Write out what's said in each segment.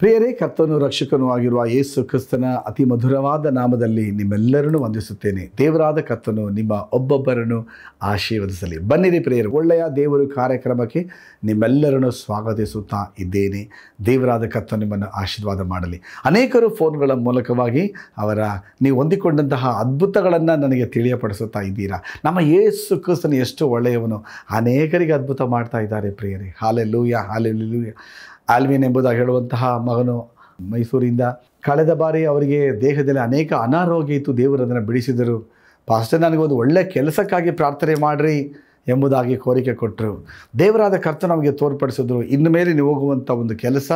ಪ್ರಿಯರೇ ಕರ್ತನು ರಕ್ಷಕನೂ ಆಗಿರುವ ಯೇಸು ಕ್ರಿಸ್ತನ ಅತಿ ಮಧುರವಾದ ನಾಮದಲ್ಲಿ ನಿಮ್ಮೆಲ್ಲರನ್ನು ವಂದಿಸುತ್ತೇನೆ ದೇವರಾದ ಕರ್ತನು ನಿಮ್ಮ ಒಬ್ಬೊಬ್ಬರನ್ನು ಆಶೀರ್ವದಿಸಲಿ ಬನ್ನಿರಿ ಪ್ರಿಯರು ಒಳ್ಳೆಯ ದೇವರು ಕಾರ್ಯಕ್ರಮಕ್ಕೆ ನಿಮ್ಮೆಲ್ಲರನ್ನು ಸ್ವಾಗತಿಸುತ್ತಾ ಇದ್ದೇನೆ ದೇವರಾದ ಕರ್ತನು ನಿಮ್ಮನ್ನು ಆಶೀರ್ವಾದ ಮಾಡಲಿ ಅನೇಕರು ಫೋನ್ಗಳ ಮೂಲಕವಾಗಿ ಅವರ ನೀವು ಹೊಂದಿಕೊಂಡಂತಹ ಅದ್ಭುತಗಳನ್ನು ನನಗೆ ತಿಳಿಯಪಡಿಸುತ್ತಾ ಇದ್ದೀರಾ ನಮ್ಮ ಯೇಸು ಕ್ರಿಸ್ತನು ಎಷ್ಟು ಒಳ್ಳೆಯವನು ಅನೇಕರಿಗೆ ಅದ್ಭುತ ಮಾಡ್ತಾ ಇದ್ದಾರೆ ಪ್ರಿಯರೇ ಹಾಲೆ ಲೂಯ್ಯ ಹಾಲೆ ಲೂಯ್ಯ ಆಲ್ವಿನ್ ಎಂಬುದಾಗಿ ಹೇಳುವಂತಹ ಮಗನು ಮೈಸೂರಿಂದ ಕಳೆದ ಬಾರಿ ಅವರಿಗೆ ದೇಹದಲ್ಲಿ ಅನೇಕ ಅನಾರೋಗ್ಯ ಇತ್ತು ದೇವರು ಅದನ್ನು ಬಿಡಿಸಿದರು ಪಾಸ್ಟರ್ ಒಂದು ಒಳ್ಳೆಯ ಕೆಲಸಕ್ಕಾಗಿ ಪ್ರಾರ್ಥನೆ ಮಾಡಿರಿ ಎಂಬುದಾಗಿ ಕೋರಿಕೆ ಕೊಟ್ಟರು ದೇವರಾದ ಕರ್ತ ನಮಗೆ ತೋರ್ಪಡಿಸಿದ್ರು ಇನ್ನು ಮೇಲೆ ನೀವು ಹೋಗುವಂಥ ಒಂದು ಕೆಲಸ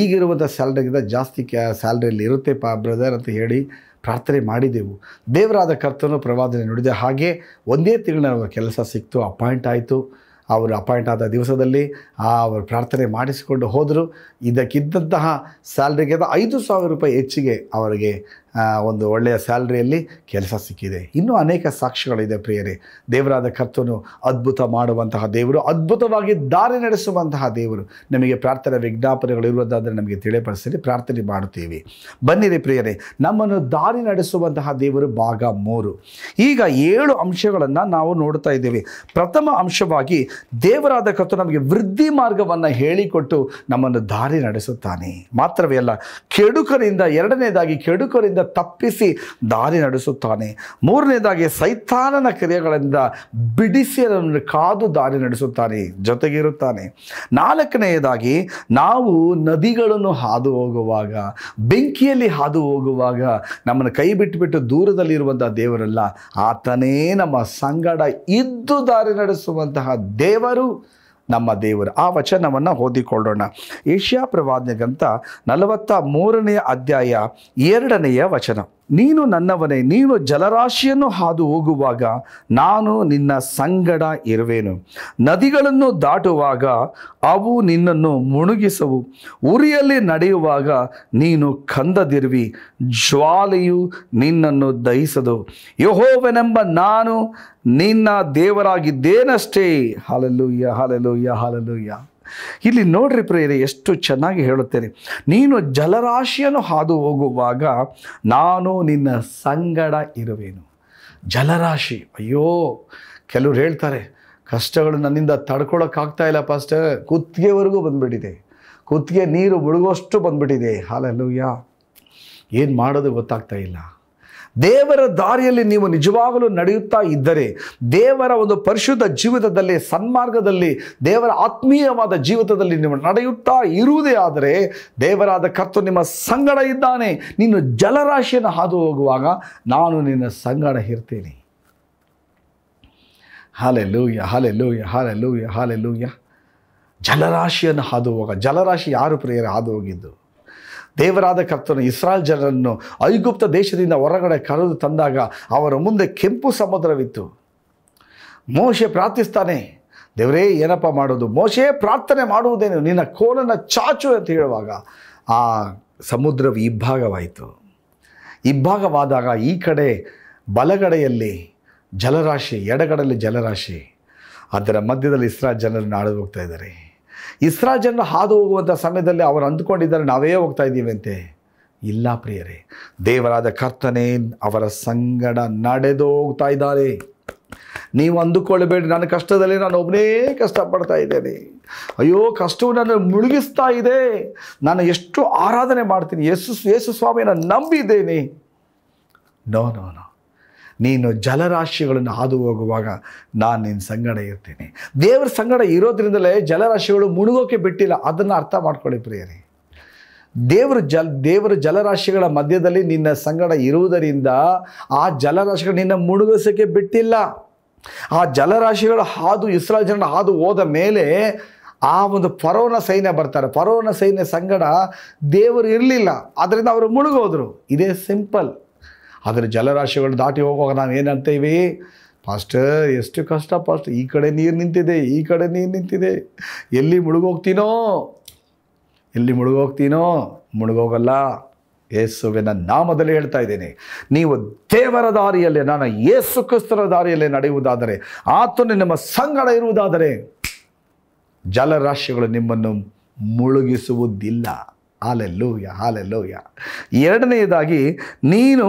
ಈಗಿರುವಂಥ ಸ್ಯಾಲ್ರಿಗಿಂತ ಜಾಸ್ತಿ ಕ್ಯಾ ಸ್ಯಾಲ್ರಿಯಲ್ಲಿ ಇರುತ್ತೆ ಪಾ ಬ್ರದರ್ ಅಂತ ಹೇಳಿ ಪ್ರಾರ್ಥನೆ ಮಾಡಿದೆವು ದೇವರಾದ ಕರ್ತನು ಪ್ರವಾದನೆ ನುಡಿದ ಹಾಗೆ ಒಂದೇ ತಿಂಗಳ ಕೆಲಸ ಸಿಕ್ತು ಅಪಾಯಿಂಟ್ ಆಯಿತು ಅವರು ಅಪಾಯಿಂಟ್ ಆದ ದಿವಸದಲ್ಲಿ ಆ ಅವರು ಪ್ರಾರ್ಥನೆ ಮಾಡಿಸಿಕೊಂಡು ಹೋದರು ಇದಕ್ಕಿದ್ದಂತಹ ಸ್ಯಾಲ್ರಿಗಿಂತ ಐದು ಸಾವಿರ ರೂಪಾಯಿ ಹೆಚ್ಚಿಗೆ ಅವರಿಗೆ ಒಂದು ಒಳ್ಳೆಯ ಸ್ಯಾಲ್ರಿಯಲ್ಲಿ ಕೆಲಸ ಸಿಕ್ಕಿದೆ ಇನ್ನೂ ಅನೇಕ ಸಾಕ್ಷ್ಯಗಳಿದೆ ಪ್ರಿಯರೇ ದೇವರಾದ ಕರ್ತನು ಅದ್ಭುತ ಮಾಡುವಂತಹ ದೇವರು ಅದ್ಭುತವಾಗಿ ದಾರಿ ನಡೆಸುವಂತಹ ದೇವರು ನಮಗೆ ಪ್ರಾರ್ಥನೆ ವಿಜ್ಞಾಪನೆಗಳು ಇರುವುದಾದರೆ ನಮಗೆ ತಿಳಿಪಡಿಸಲಿ ಪ್ರಾರ್ಥನೆ ಮಾಡುತ್ತೇವೆ ಬನ್ನಿರಿ ಪ್ರಿಯರೇ ನಮ್ಮನ್ನು ದಾರಿ ನಡೆಸುವಂತಹ ದೇವರು ಭಾಗ ಮೂರು ಈಗ ಏಳು ಅಂಶಗಳನ್ನು ನಾವು ನೋಡ್ತಾ ಇದ್ದೇವೆ ಪ್ರಥಮ ಅಂಶವಾಗಿ ದೇವರಾದ ಕರ್ತನು ನಮಗೆ ವೃದ್ಧಿ ಮಾರ್ಗವನ್ನು ಹೇಳಿಕೊಟ್ಟು ನಮ್ಮನ್ನು ದಾರಿ ನಡೆಸುತ್ತಾನೆ ಮಾತ್ರವೇ ಅಲ್ಲ ಕೆಡುಕರಿಂದ ಎರಡನೇದಾಗಿ ಕೆಡುಕರಿಂದ ತಪ್ಪಿಸಿ ದಾರಿ ನಡೆಸುತ್ತಾನೆ ಮೂರನೇದಾಗಿ ಸೈತಾನನ ಕ್ರಿಯೆಗಳಿಂದ ಬಿಡಿಸಿ ಅದನ್ನು ಕಾದು ದಾರಿ ನಡೆಸುತ್ತಾನೆ ಜೊತೆಗಿರುತ್ತಾನೆ ನಾಲ್ಕನೆಯದಾಗಿ ನಾವು ನದಿಗಳನ್ನು ಹಾದು ಹೋಗುವಾಗ ಬೆಂಕಿಯಲ್ಲಿ ಹಾದು ಹೋಗುವಾಗ ನಮ್ಮನ್ನು ಕೈ ಬಿಟ್ಟುಬಿಟ್ಟು ದೂರದಲ್ಲಿರುವಂತಹ ದೇವರಲ್ಲ ಆತನೇ ನಮ್ಮ ಸಂಗಡ ಇದ್ದು ದಾರಿ ನಡೆಸುವಂತಹ ದೇವರು ನಮ್ಮ ದೇವರು ಆ ವಚನವನ್ನು ಓದಿಕೊಳ್ಳೋಣ ಏಷ್ಯಾ ಪ್ರವಾದಿಗಂಥ ನಲವತ್ತ ಮೂರನೆಯ ಅಧ್ಯಾಯ ಎರಡನೆಯ ವಚನ ನೀನು ನನ್ನವನೇ ನೀನು ಜಲರಾಶಿಯನ್ನು ಹಾದು ಹೋಗುವಾಗ ನಾನು ನಿನ್ನ ಸಂಗಡ ಇರುವೆನು ನದಿಗಳನ್ನು ದಾಟುವಾಗ ಅವು ನಿನ್ನನ್ನು ಮುಣುಗಿಸವು ಉರಿಯಲ್ಲಿ ನಡೆಯುವಾಗ ನೀನು ಕಂದದಿರುವಿ ಜ್ವಾಲೆಯು ನಿನ್ನನ್ನು ದಹಿಸದು ಯಹೋವನೆಂಬ ನಾನು ನಿನ್ನ ದೇವರಾಗಿದ್ದೇನಷ್ಟೇ ಹಾಲಲ್ಲೂಯ್ಯ ಹಾಲಲ್ಲೂಯ್ಯ ಹಾಲಲ್ಲೂಯ್ಯ ಇಲ್ಲಿ ನೋಡ್ರಿ ಪ್ರೇರಿ ಎಷ್ಟು ಚೆನ್ನಾಗಿ ಹೇಳುತ್ತೇನೆ ನೀನು ಜಲರಾಶಿಯನ್ನು ಹಾದು ಹೋಗುವಾಗ ನಾನು ನಿನ್ನ ಸಂಗಡ ಇರುವೆನು ಜಲರಾಶಿ ಅಯ್ಯೋ ಕೆಲವ್ರು ಹೇಳ್ತಾರೆ ಕಷ್ಟಗಳು ನನ್ನಿಂದ ತಡ್ಕೊಳಕ್ಕಾಗ್ತಾ ಇಲ್ಲ ಫಸ್ಟ್ ಕುತ್ತಿಗೆವರೆಗೂ ಬಂದ್ಬಿಟ್ಟಿದೆ ಕುತ್ತಿಗೆ ನೀರು ಮುಳುಗುವಷ್ಟು ಬಂದುಬಿಟ್ಟಿದೆ ಹಾಲಲ್ಲೂಯ್ಯ ಏನು ಮಾಡೋದು ಗೊತ್ತಾಗ್ತಾ ಇಲ್ಲ ದೇವರ ದಾರಿಯಲ್ಲಿ ನೀವು ನಿಜವಾಗಲೂ ನಡೆಯುತ್ತಾ ಇದ್ದರೆ ದೇವರ ಒಂದು ಪರಿಶುದ್ಧ ಜೀವಿತದಲ್ಲಿ ಸನ್ಮಾರ್ಗದಲ್ಲಿ ದೇವರ ಆತ್ಮೀಯವಾದ ಜೀವಿತದಲ್ಲಿ ನೀವು ನಡೆಯುತ್ತಾ ಇರುವುದೇ ಆದರೆ ದೇವರಾದ ಕರ್ತು ನಿಮ್ಮ ಸಂಗಡ ಇದ್ದಾನೆ ನೀನು ಜಲರಾಶಿಯನ್ನು ಹಾದು ಹೋಗುವಾಗ ನಾನು ನಿನ್ನ ಸಂಗಡ ಇರ್ತೀನಿ ಹಾಲೆ ಲೂಯ್ಯ ಹಾಲೆ ಲೂಯ್ಯ ಹಾಲೆ ಲೂಯ್ಯ ಹಾಲೆ ಲೂಯ್ಯ ಜಲರಾಶಿಯನ್ನು ಹಾದು ಹೋಗ ಜಲರಾಶಿ ಯಾರು ಪ್ರಿಯರ ಹಾದು ಹೋಗಿದ್ದು ದೇವರಾದ ಕರ್ತನು ಇಸ್ರಾಲ್ ಜನರನ್ನು ಐಗುಪ್ತ ದೇಶದಿಂದ ಹೊರಗಡೆ ಕರೆದು ತಂದಾಗ ಅವರ ಮುಂದೆ ಕೆಂಪು ಸಮುದ್ರವಿತ್ತು ಮೋಶೆ ಪ್ರಾರ್ಥಿಸ್ತಾನೆ ದೇವರೇ ಏನಪ್ಪ ಮಾಡೋದು ಮೋಶೆ ಪ್ರಾರ್ಥನೆ ಮಾಡುವುದೇನು ನಿನ್ನ ಕೋಲನ ಚಾಚು ಅಂತ ಹೇಳುವಾಗ ಆ ಸಮುದ್ರವು ಇಬ್ಬಾಗವಾಯಿತು ಇಬ್ಬಾಗವಾದಾಗ ಈ ಕಡೆ ಬಲಗಡೆಯಲ್ಲಿ ಜಲರಾಶಿ ಎಡಗಡೆಯಲ್ಲಿ ಜಲರಾಶಿ ಅದರ ಮಧ್ಯದಲ್ಲಿ ಇಸ್ರಾಲ್ ಜನರನ್ನು ಆಳು ಹೋಗ್ತಾ ಇದ್ದಾರೆ ಇಸ್ರಾ ಜನರು ಹಾದು ಹೋಗುವಂಥ ಸಮಯದಲ್ಲಿ ಅವರು ಅಂದುಕೊಂಡಿದ್ದಾರೆ ನಾವೇ ಹೋಗ್ತಾ ಇದ್ದೀವಿ ಅಂತೆ ಇಲ್ಲ ಪ್ರಿಯರೇ ದೇವರಾದ ಕರ್ತನೇ ಅವರ ಸಂಗಡ ನಡೆದು ಹೋಗ್ತಾ ಇದ್ದಾರೆ ನೀವು ಅಂದುಕೊಳ್ಳಬೇಡಿ ನನ್ನ ಕಷ್ಟದಲ್ಲಿ ನಾನು ಒಬ್ಬನೇ ಕಷ್ಟಪಡ್ತಾ ಇದ್ದೇನೆ ಅಯ್ಯೋ ಕಷ್ಟವು ನನ್ನ ಮುಳುಗಿಸ್ತಾ ಇದೆ ನಾನು ಎಷ್ಟು ಆರಾಧನೆ ಮಾಡ್ತೀನಿ ಯೇಸು ಯೇಸು ಸ್ವಾಮಿಯನ್ನು ನಂಬಿದ್ದೇನೆ ನೋ ನೋ ನೋ ನೀನು ಜಲರಾಶಿಗಳನ್ನು ಹಾದು ಹೋಗುವಾಗ ನಾನು ನಿನ್ನ ಸಂಗಡ ಇರ್ತೀನಿ ದೇವರ ಸಂಗಡ ಇರೋದ್ರಿಂದಲೇ ಜಲರಾಶಿಗಳು ಮುಳುಗೋಕೆ ಬಿಟ್ಟಿಲ್ಲ ಅದನ್ನು ಅರ್ಥ ಮಾಡ್ಕೊಳ್ಳಿ ಪ್ರಿಯರಿ ದೇವರು ಜಲ್ ದೇವರ ಜಲರಾಶಿಗಳ ಮಧ್ಯದಲ್ಲಿ ನಿನ್ನ ಸಂಗಡ ಇರುವುದರಿಂದ ಆ ಜಲರಾಶಿಗಳು ನಿನ್ನ ಮುಳುಗಿಸೋಕ್ಕೆ ಬಿಟ್ಟಿಲ್ಲ ಆ ಜಲರಾಶಿಗಳು ಹಾದು ಇಸ್ರಾಲ್ ಜನ ಹಾದು ಹೋದ ಮೇಲೆ ಆ ಒಂದು ಪರೋನ ಸೈನ್ಯ ಬರ್ತಾರೆ ಪರೋನ ಸೈನ್ಯ ಸಂಗಡ ದೇವರು ಇರಲಿಲ್ಲ ಅದರಿಂದ ಅವರು ಮುಳುಗೋದ್ರು ಇದೇ ಸಿಂಪಲ್ ಆದರೆ ಜಲರಾಶಿಗಳು ದಾಟಿ ಹೋಗುವಾಗ ನಾವು ಏನಂತೀವಿ ಅಂತೀವಿ ಎಷ್ಟು ಕಷ್ಟ ಫಸ್ಟ್ ಈ ಕಡೆ ನೀರು ನಿಂತಿದೆ ಈ ಕಡೆ ನೀರು ನಿಂತಿದೆ ಎಲ್ಲಿ ಮುಳುಗೋಗ್ತೀನೋ ಎಲ್ಲಿ ಮುಳುಗೋಗ್ತೀನೋ ಮುಳುಗೋಗಲ್ಲ ಯೇಸುವಿನ ನಾಮದಲ್ಲಿ ಹೇಳ್ತಾ ಇದ್ದೇನೆ ನೀವು ದೇವರ ದಾರಿಯಲ್ಲಿ ನಾನು ಯೇಸು ಕ್ರಿಸ್ತರ ದಾರಿಯಲ್ಲೇ ನಡೆಯುವುದಾದರೆ ಆತನು ನಿಮ್ಮ ಸಂಗಡ ಇರುವುದಾದರೆ ಜಲರಾಶಿಗಳು ನಿಮ್ಮನ್ನು ಮುಳುಗಿಸುವುದಿಲ್ಲ ಹಾಲೆಲ್ಲೂಯ್ಯ ಹಾಲೆಲ್ಲೂಯ್ಯ ಎರಡನೆಯದಾಗಿ ನೀನು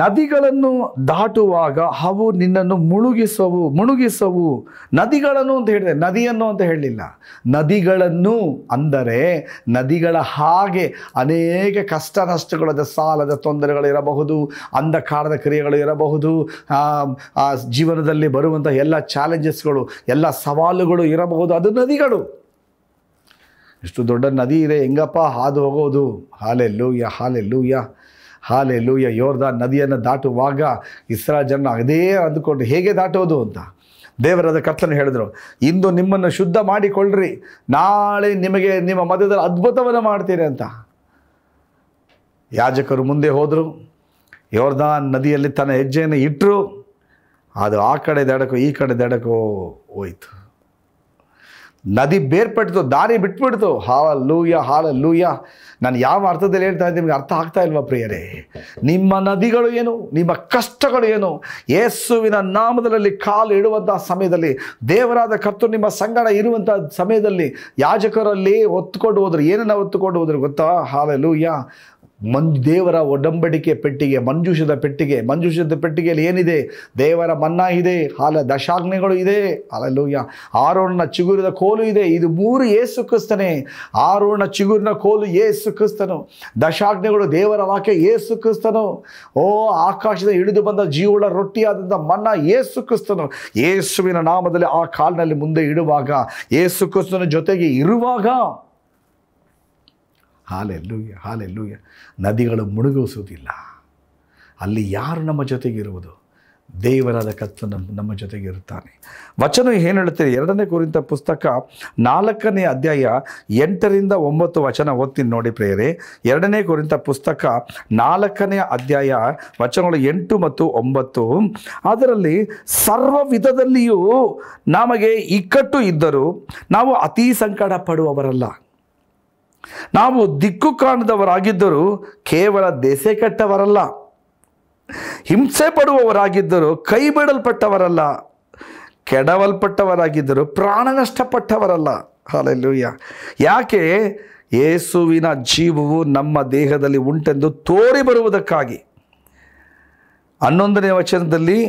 ನದಿಗಳನ್ನು ದಾಟುವಾಗ ಅವು ನಿನ್ನನ್ನು ಮುಳುಗಿಸವು ಮುಳುಗಿಸವು ನದಿಗಳನ್ನು ಅಂತ ಹೇಳಿದೆ ನದಿಯನ್ನು ಅಂತ ಹೇಳಲಿಲ್ಲ ನದಿಗಳನ್ನು ಅಂದರೆ ನದಿಗಳ ಹಾಗೆ ಅನೇಕ ಕಷ್ಟ ನಷ್ಟಗಳದ ಸಾಲದ ತೊಂದರೆಗಳಿರಬಹುದು ಅಂಧಕಾರದ ಕ್ರಿಯೆಗಳು ಇರಬಹುದು ಜೀವನದಲ್ಲಿ ಬರುವಂಥ ಎಲ್ಲ ಚಾಲೆಂಜಸ್ಗಳು ಎಲ್ಲ ಸವಾಲುಗಳು ಇರಬಹುದು ಅದು ನದಿಗಳು ಇಷ್ಟು ದೊಡ್ಡ ನದಿ ಇದೆ ಹೆಂಗಪ್ಪ ಹಾದು ಹೋಗೋದು ಹಾಲೆಲ್ಲೂ ಯಾ ಹಾಲೆಲ್ಲೂ ಯಾ ಹಾಲೆಲ್ಲೂ ಯಾ ಯೋರ್ದ ನದಿಯನ್ನು ದಾಟುವಾಗ ಇಸ್ರಾ ಜನ ಅದೇ ಅಂದುಕೊಂಡು ಹೇಗೆ ದಾಟೋದು ಅಂತ ದೇವರಾದ ಕರ್ತನ ಹೇಳಿದರು ಇಂದು ನಿಮ್ಮನ್ನು ಶುದ್ಧ ಮಾಡಿಕೊಳ್ಳ್ರಿ ನಾಳೆ ನಿಮಗೆ ನಿಮ್ಮ ಮಧ್ಯದಲ್ಲಿ ಅದ್ಭುತವನ್ನು ಮಾಡ್ತೀರಿ ಅಂತ ಯಾಜಕರು ಮುಂದೆ ಹೋದರು ಯೋರ್ದಾನ್ ನದಿಯಲ್ಲಿ ತನ್ನ ಹೆಜ್ಜೆಯನ್ನು ಇಟ್ಟರು ಅದು ಆ ಕಡೆ ದಡಕು ಈ ಕಡೆ ದಡಕು ಹೋಯಿತು ನದಿ ಬೇರ್ಪಡ್ತು ದಾರಿ ಬಿಟ್ಬಿಡ್ತು ಹಾಲ ಲೂಯ ನಾನು ಯಾವ ಅರ್ಥದಲ್ಲಿ ಹೇಳ್ತಾ ಇದ್ದೀನಿ ನಿಮಗೆ ಅರ್ಥ ಆಗ್ತಾ ಇಲ್ವಾ ಪ್ರಿಯರೇ ನಿಮ್ಮ ನದಿಗಳು ಏನು ನಿಮ್ಮ ಕಷ್ಟಗಳು ಏನು ಯೇಸುವಿನ ನಾಮದಲ್ಲಿ ಕಾಲು ಇಡುವಂತಹ ಸಮಯದಲ್ಲಿ ದೇವರಾದ ಕರ್ತು ನಿಮ್ಮ ಸಂಗಡ ಇರುವಂತಹ ಸಮಯದಲ್ಲಿ ಯಾಜಕರಲ್ಲಿ ಒತ್ತುಕೊಂಡು ಹೋದ್ರೆ ಏನನ್ನ ಒತ್ತುಕೊಂಡು ಹೋದ್ರೆ ಗೊತ್ತಾ ಲೂಯ್ಯ ಮಂಜು ದೇವರ ಒಡಂಬಡಿಕೆ ಪೆಟ್ಟಿಗೆ ಮಂಜುಷದ ಪೆಟ್ಟಿಗೆ ಮಂಜುಷದ ಪೆಟ್ಟಿಗೆಯಲ್ಲಿ ಏನಿದೆ ದೇವರ ಮನ್ನ ಇದೆ ಹಾಲ ದಶಾಗ್ನೆಗಳು ಇದೆ ಅಲ್ಲೂಯ್ಯ ಆರೋಣ ಚಿಗುರಿದ ಕೋಲು ಇದೆ ಇದು ಮೂರು ಏಸು ಕ್ರಿಸ್ತನೇ ಆರೋಣ ಚಿಗುರಿನ ಕೋಲು ಏಸು ಕ್ರಿಸ್ತನು ದಶಾಗ್ನೆಗಳು ದೇವರ ವಾಕ್ಯ ಏಸು ಕ್ರಿಸ್ತನು ಓ ಆಕಾಶದ ಹಿಡಿದು ಬಂದ ಜೀವಳ ರೊಟ್ಟಿಯಾದಂಥ ಮನ್ನ ಏಸು ಕ್ರಿಸ್ತನು ಏಸುವಿನ ನಾಮದಲ್ಲಿ ಆ ಕಾಲಿನಲ್ಲಿ ಮುಂದೆ ಇಡುವಾಗ ಏಸು ಕ್ರಿಸ್ತನ ಜೊತೆಗೆ ಇರುವಾಗ ಹಾಲೆಲ್ಲೂಯ್ಯ ಹಾಲೆಲ್ಲೂಯ್ಯ ನದಿಗಳು ಮುಳುಗಿಸುವುದಿಲ್ಲ ಅಲ್ಲಿ ಯಾರು ನಮ್ಮ ಜೊತೆಗಿರುವುದು ದೇವರಾದ ಕತ್ತು ನಮ್ಮ ನಮ್ಮ ಜೊತೆಗಿರುತ್ತಾನೆ ವಚನ ಏನು ಹೇಳುತ್ತೆ ಎರಡನೇ ಕುರಿತ ಪುಸ್ತಕ ನಾಲ್ಕನೇ ಅಧ್ಯಾಯ ಎಂಟರಿಂದ ಒಂಬತ್ತು ವಚನ ಓದ್ತೀನಿ ನೋಡಿ ಪ್ರೇರೆ ಎರಡನೇ ಕುರಿತ ಪುಸ್ತಕ ನಾಲ್ಕನೇ ಅಧ್ಯಾಯ ವಚನಗಳು ಎಂಟು ಮತ್ತು ಒಂಬತ್ತು ಅದರಲ್ಲಿ ಸರ್ವ ವಿಧದಲ್ಲಿಯೂ ನಮಗೆ ಇಕ್ಕಟ್ಟು ಇದ್ದರೂ ನಾವು ಅತೀ ಸಂಕಟ ಪಡುವವರಲ್ಲ ನಾವು ದಿಕ್ಕು ಕಾಣದವರಾಗಿದ್ದರೂ ಕೇವಲ ದೆಸೆ ಕಟ್ಟವರಲ್ಲ ಹಿಂಸೆ ಪಡುವವರಾಗಿದ್ದರೂ ಕೈ ಬಿಡಲ್ಪಟ್ಟವರಲ್ಲ ಕೆಡವಲ್ಪಟ್ಟವರಾಗಿದ್ದರು ಪ್ರಾಣ ನಷ್ಟಪಟ್ಟವರಲ್ಲ ಹಾಲೆಲ್ಲೂಯ್ಯ ಯಾಕೆ ಯೇಸುವಿನ ಜೀವವು ನಮ್ಮ ದೇಹದಲ್ಲಿ ಉಂಟೆಂದು ತೋರಿ ಬರುವುದಕ್ಕಾಗಿ ಹನ್ನೊಂದನೇ ವಚನದಲ್ಲಿ